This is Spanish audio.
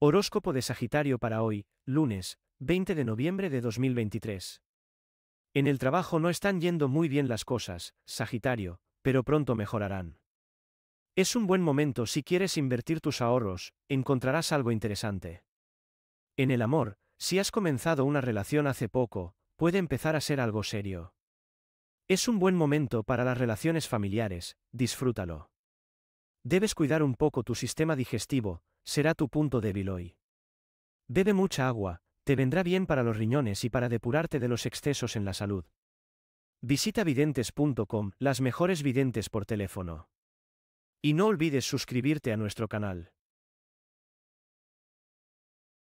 Horóscopo de Sagitario para hoy, lunes, 20 de noviembre de 2023. En el trabajo no están yendo muy bien las cosas, Sagitario, pero pronto mejorarán. Es un buen momento si quieres invertir tus ahorros, encontrarás algo interesante. En el amor, si has comenzado una relación hace poco, puede empezar a ser algo serio. Es un buen momento para las relaciones familiares, disfrútalo. Debes cuidar un poco tu sistema digestivo, será tu punto débil hoy. Bebe mucha agua, te vendrá bien para los riñones y para depurarte de los excesos en la salud. Visita videntes.com, las mejores videntes por teléfono. Y no olvides suscribirte a nuestro canal.